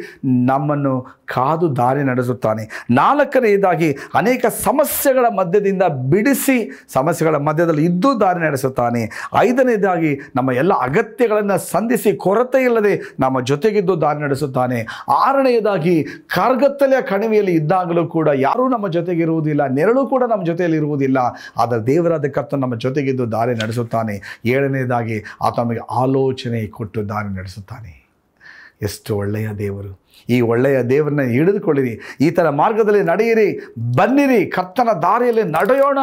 ನಮ್ಮನ್ನು ಕಾದು ದಾರಿ ನಡೆಸುತ್ತಾನೆ ನಾಲ್ಕನೆಯದಾಗಿ ಅನೇಕ ಸಮಸ್ಯೆಗಳ ಮಧ್ಯದಿಂದ ಬಿಡಿಸಿ ಸಮಸ್ಯೆಗಳ ಮಧ್ಯದಲ್ಲಿ ಇದ್ದು ದಾರಿ ನಡೆಸುತ್ತಾನೆ ಐದನೇದಾಗಿ ನಮ್ಮ ಎಲ್ಲ ಅಗತ್ಯಗಳನ್ನು ಸಂಧಿಸಿ ಕೊರತೆ ಇಲ್ಲದೆ ನಮ್ಮ ಜೊತೆಗಿದ್ದು ದಾರಿ ನಡೆಸುತ್ತಾನೆ ಆರನೆಯದಾಗಿ ಕರ್ಗತ್ತಲೆಯ ಕಣಿವೆಯಲ್ಲಿ ಇದ್ದಾಗಲೂ ಕೂಡ ಯಾರೂ ನಮ್ಮ ಜೊತೆಗಿರುವುದಿಲ್ಲ ನೆರಳು ಕೂಡ ನಮ್ಮ ಜೊತೆಯಲ್ಲಿ ಇರುವುದಿಲ್ಲ ಆದರೆ ದೇವರಾದ ಕತ್ತು ನಮ್ಮ ಜೊತೆಗಿದ್ದು ದಾರಿ ನಡೆಸುತ್ತಾನೆ ಏಳನೆಯದಾಗಿ ಆತ ನಮಗೆ ಆಲೋಚನೆ ಕೊಟ್ಟು ದಾರಿ ನಡೆಸುತ್ತಾನೆ ಎಷ್ಟು ಒಳ್ಳೆಯ ದೇವರು ಈ ಒಳ್ಳೆಯ ದೇವರನ್ನ ಹಿಡಿದುಕೊಳ್ಳಿರಿ ಈ ಥರ ಮಾರ್ಗದಲ್ಲಿ ನಡೆಯಿರಿ ಬನ್ನಿರಿ ಕರ್ತನ ದಾರಿಯಲ್ಲಿ ನಡೆಯೋಣ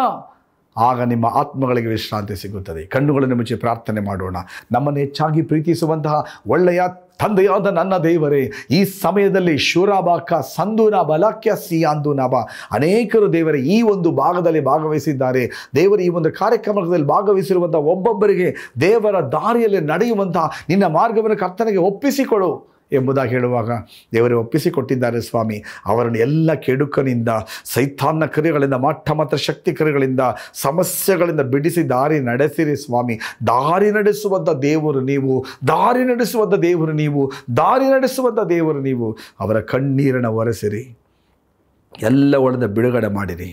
ಆಗ ನಿಮ್ಮ ಆತ್ಮಗಳಿಗೆ ವಿಶ್ರಾಂತಿ ಸಿಗುತ್ತದೆ ಕಣ್ಣುಗಳನ್ನು ಮುಚ್ಚಿ ಪ್ರಾರ್ಥನೆ ಮಾಡೋಣ ನಮ್ಮನ್ನು ಹೆಚ್ಚಾಗಿ ಪ್ರೀತಿಸುವಂತಹ ಒಳ್ಳೆಯ ತಂದೆಯಾದ ನನ್ನ ದೇವರೇ ಈ ಸಮಯದಲ್ಲಿ ಶೂರಾಬಾಕ ಸಂದೂನಾಬ ಲಕ್ಯ ಸಿ ಅಂದೂನಾಬ ಅನೇಕರು ದೇವರೇ ಈ ಒಂದು ಭಾಗದಲ್ಲಿ ಭಾಗವಹಿಸಿದ್ದಾರೆ ದೇವರ ಈ ಒಂದು ಕಾರ್ಯಕ್ರಮದಲ್ಲಿ ಭಾಗವಹಿಸಿರುವಂಥ ಒಬ್ಬೊಬ್ಬರಿಗೆ ದೇವರ ದಾರಿಯಲ್ಲಿ ನಡೆಯುವಂತಹ ನಿನ್ನ ಮಾರ್ಗವನ್ನು ಕರ್ತನಿಗೆ ಒಪ್ಪಿಸಿಕೊಡು ಎಂಬುದಾಗಿ ಹೇಳುವಾಗ ದೇವರೇ ಒಪ್ಪಿಸಿಕೊಟ್ಟಿದ್ದಾರೆ ಸ್ವಾಮಿ ಅವರನ್ನು ಎಲ್ಲ ಕೆಡುಕನಿಂದ ಸೈತಾನ್ನ ಕರೆಗಳಿಂದ ಮಾಟ ಮಾತ್ರ ಶಕ್ತಿ ಕರೆಗಳಿಂದ ಸಮಸ್ಯೆಗಳಿಂದ ಬಿಡಿಸಿ ದಾರಿ ನಡೆಸಿರಿ ಸ್ವಾಮಿ ದಾರಿ ನಡೆಸುವಂಥ ದೇವರು ನೀವು ದಾರಿ ನಡೆಸುವಂಥ ದೇವರು ನೀವು ದಾರಿ ನಡೆಸುವಂಥ ದೇವರು ನೀವು ಅವರ ಕಣ್ಣೀರನ್ನು ಒರೆಸಿರಿ ಎಲ್ಲವುಗಳನ್ನು ಬಿಡುಗಡೆ ಮಾಡಿರಿ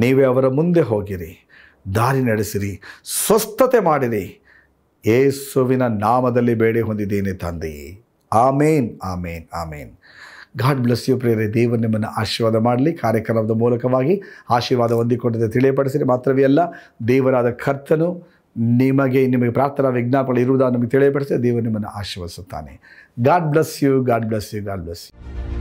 ನೀವೇ ಅವರ ಮುಂದೆ ಹೋಗಿರಿ ದಾರಿ ನಡೆಸಿರಿ ಸ್ವಸ್ಥತೆ ಮಾಡಿರಿ ಏಸುವಿನ ನಾಮದಲ್ಲಿ ಬೇಡಿ ಹೊಂದಿದ್ದೇನೆ ತಂದೆಯೇ ಆಮೇನ್ ಆಮೇನ್ ಆಮೇನ್ ಗಾಡ್ ಬ್ಲಸ್ ಯು ಪ್ರೇರೆ ದೇವರು ನಿಮ್ಮನ್ನು ಆಶೀರ್ವಾದ ಮಾಡಲಿ ಕಾರ್ಯಕ್ರಮದ ಮೂಲಕವಾಗಿ ಆಶೀರ್ವಾದ ಹೊಂದಿಕೊಂಡಿದ್ದ ತಿಳಿಯಪಡಿಸಿರಿ ಮಾತ್ರವೇ ಅಲ್ಲ ದೇವರಾದ ಕರ್ತನು ನಿಮಗೆ ನಿಮಗೆ ಪ್ರಾರ್ಥನಾ ವಿಜ್ಞಾಪನೆ ಇರುವುದನ್ನು ನಿಮಗೆ ತಿಳಿಯಪಡಿಸಿ ದೇವರು ನಿಮ್ಮನ್ನು ಆಶೀರ್ವದಿಸುತ್ತಾನೆ god bless you god bless you god bless you